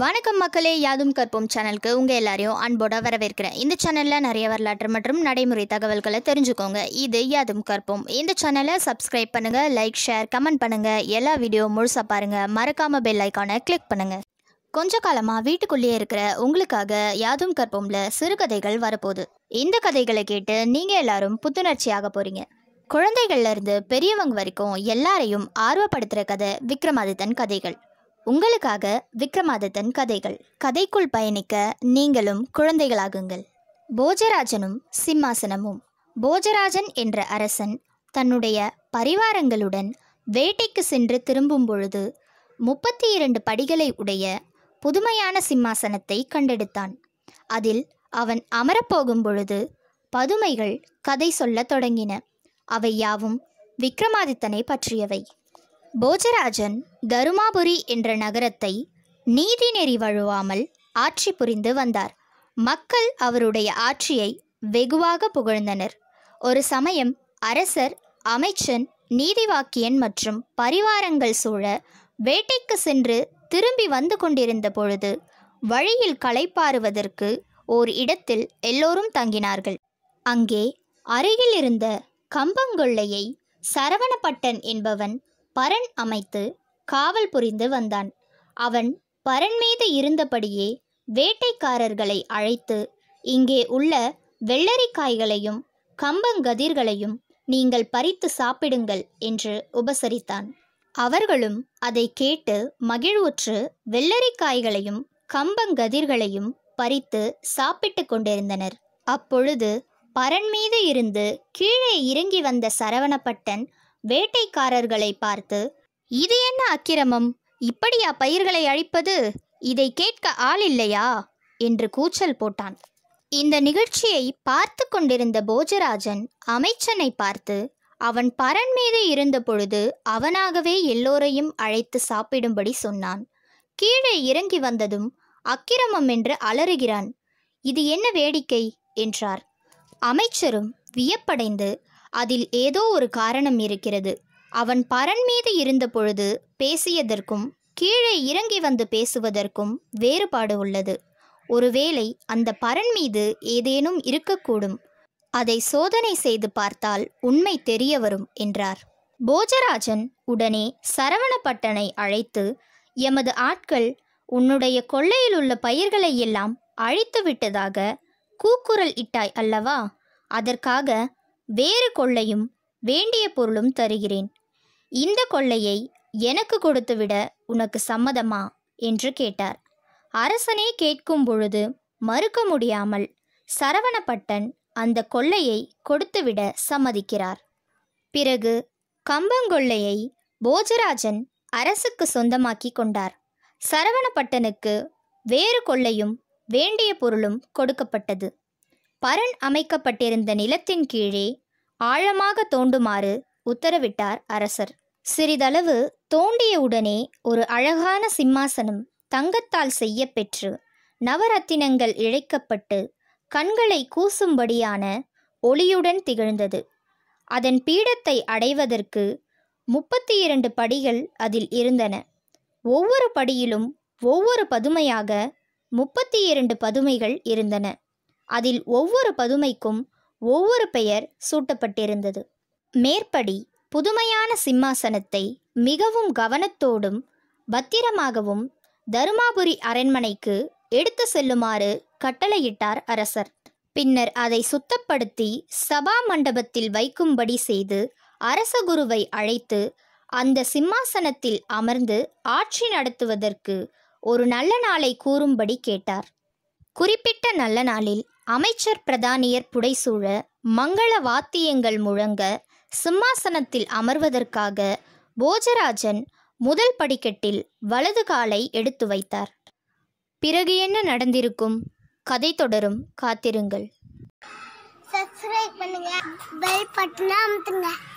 வணக்கம் மக்களே யாதும் கற்போம் சேனலுக்கு உங்கள் எல்லாரையும் அன்போட வரவேற்கிறேன் இந்த சேனலில் நிறைய வரலாற்று மற்றும் நடைமுறை தகவல்களை தெரிஞ்சுக்கோங்க இது யாதும் கற்போம் இந்த சேனலை சப்ஸ்கிரைப் பண்ணுங்கள் லைக் ஷேர் கமெண்ட் பண்ணுங்கள் எல்லா வீடியோ முழுசாக பாருங்கள் மறக்காமல் பெல் ஐக்கானை கிளிக் பண்ணுங்கள் கொஞ்ச காலமாக வீட்டுக்குள்ளேயே இருக்கிற உங்களுக்காக யாதும் கற்போம்ல சிறுகதைகள் வரப்போகுது இந்த கதைகளை கேட்டு நீங்கள் எல்லாரும் புத்துணர்ச்சியாக போகிறீங்க குழந்தைகள்லேருந்து பெரியவங்க வரைக்கும் எல்லாரையும் ஆர்வப்படுத்துகிற கதை விக்ரமாதித்தன் கதைகள் உங்களுக்காக விக்ரமாதித்தன் கதைகள் கதைக்குள் பயணிக்க நீங்களும் குழந்தைகளாகுங்கள் போஜராஜனும் சிம்மாசனமும் போஜராஜன் என்ற அரசன் தன்னுடைய பரிவாரங்களுடன் வேட்டைக்கு சென்று திரும்பும் பொழுது முப்பத்தி இரண்டு படிகளை உடைய புதுமையான சிம்மாசனத்தை கண்டெடுத்தான் அதில் அவன் அமரப்போகும் பொழுது பதுமைகள் கதை சொல்லத் தொடங்கின அவை யாவும் விக்ரமாதித்தனை பற்றியவை போஜராஜன் தருமாபுரி என்ற நகரத்தை நீதிநெறி வழுவாமல் ஆட்சி புரிந்து வந்தார் மக்கள் அவருடைய ஆட்சியை வெகுவாக புகழ்ந்தனர் ஒரு சமயம் அரசர் அமைச்சன் நீதிவாக்கியன் மற்றும் பரிவாரங்கள் சூழ வேட்டைக்கு சென்று திரும்பி வந்து கொண்டிருந்த பொழுது வழியில் களைப்பாறுவதற்கு ஓர் இடத்தில் எல்லோரும் தங்கினார்கள் அங்கே அருகில் இருந்த கம்பங்கொள்ளையை சரவணப்பட்டன் என்பவன் பரன் அமைத்து காவல் புரிந்து வந்தான் அவன் பரன் மீது இருந்தபடியே வேட்டைக்காரர்களை அழைத்து இங்கே உள்ள வெள்ளரிக்காய்களையும் கம்பங்கதிர்களையும் நீங்கள் பறித்து சாப்பிடுங்கள் என்று உபசரித்தான் அவர்களும் அதை கேட்டு மகிழ்வுற்று வெள்ளரிக்காய்களையும் கம்பங்கதிர்களையும் பறித்து சாப்பிட்டு கொண்டிருந்தனர் அப்பொழுது பரன் மீது இருந்து கீழே இறங்கி வந்த சரவணப்பட்டன் வேட்டைக்காரர்களை பார்த்து இது என்ன அக்கிரமம் இப்படியா பயிர்களை அழிப்பது இதை கேட்க ஆள் இல்லையா என்று கூச்சல் போட்டான் இந்த நிகழ்ச்சியை பார்த்து கொண்டிருந்த போஜராஜன் அமைச்சனை பார்த்து அவன் பரன் மீது இருந்த பொழுது அவனாகவே எல்லோரையும் அழைத்து சாப்பிடும்படி சொன்னான் கீழே இறங்கி வந்ததும் அக்கிரமம் என்று அலறுகிறான் இது என்ன வேடிக்கை என்றார் அமைச்சரும் வியப்படைந்து அதில் ஏதோ ஒரு காரணம் இருக்கிறது அவன் பரன் மீது இருந்தபொழுது பேசியதற்கும் கீழே இறங்கி வந்து பேசுவதற்கும் வேறுபாடு உள்ளது ஒருவேளை அந்த பரன் மீது ஏதேனும் இருக்கக்கூடும் அதை சோதனை செய்து பார்த்தால் உண்மை தெரிய வரும் என்றார் போஜராஜன் உடனே சரவணப்பட்டனை அழைத்து எமது ஆட்கள் உன்னுடைய கொள்ளையில் உள்ள பயிர்களை எல்லாம் அழித்து விட்டதாக கூக்குரல் இட்டாய் அல்லவா அதற்காக வேறு கொள்ளையும் வேண்டிய பொருளும் தருகிறேன் இந்த கொள்ளையை எனக்கு கொடுத்துவிட உனக்கு சம்மதமா என்று கேட்டார் அரசனே கேட்கும் பொழுது மறுக்க முடியாமல் சரவணப்பட்டன் அந்த கொள்ளையை கொடுத்துவிட சம்மதிக்கிறார் பிறகு கம்பங்கொள்ளையை போஜராஜன் அரசுக்கு சொந்தமாக்கி கொண்டார் சரவணப்பட்டனுக்கு வேறு கொள்ளையும் வேண்டிய பொருளும் கொடுக்கப்பட்டது பரன் அமைக்கப்பட்டிருந்த நிலத்தின் கீழே ஆழமாக தோண்டுமாறு உத்தரவிட்டார் அரசர் சிறிதளவு தோண்டிய உடனே ஒரு அழகான சிம்மாசனம் தங்கத்தால் செய்ய பெற்று நவரத்தினங்கள் இழைக்கப்பட்டு கண்களை கூசும்படியான ஒளியுடன் திகழ்ந்தது அதன் பீடத்தை அடைவதற்கு முப்பத்தி இரண்டு படிகள் அதில் இருந்தன ஒவ்வொரு படியிலும் ஒவ்வொரு பதுமையாக முப்பத்தி இரண்டு பதுமைகள் இருந்தன அதில் ஒவ்வொரு பதுமைக்கும் ஒவ்வொரு பெயர் சூட்டப்பட்டிருந்தது மேற்படி புதுமையான சிம்மாசனத்தை மிகவும் கவனத்தோடும் பத்திரமாகவும் தருமாபுரி அரண்மனைக்கு எடுத்து செல்லுமாறு கட்டளையிட்டார் அரசர் பின்னர் அதை சுத்தப்படுத்தி சபா மண்டபத்தில் வைக்கும்படி செய்து அரசகுருவை அழைத்து அந்த சிம்மாசனத்தில் அமர்ந்து ஆட்சி நடத்துவதற்கு ஒரு நல்ல நாளை கூறும்படி கேட்டார் குறிப்பிட்ட நல்ல நாளில் அமைச்சர் பிரதானியர் புடைசூழ மங்கள வாத்தியங்கள் முழங்க சிம்மாசனத்தில் அமர்வதற்காக போஜராஜன் முதல் படிக்கட்டில் வலது காலை எடுத்து வைத்தார் பிறகு என்ன நடந்திருக்கும் கதை தொடரும் காத்திருங்கள் சப்ஸ்கிரைப் பண்ணுங்க பெல் பட்டனை அமுத்துங்க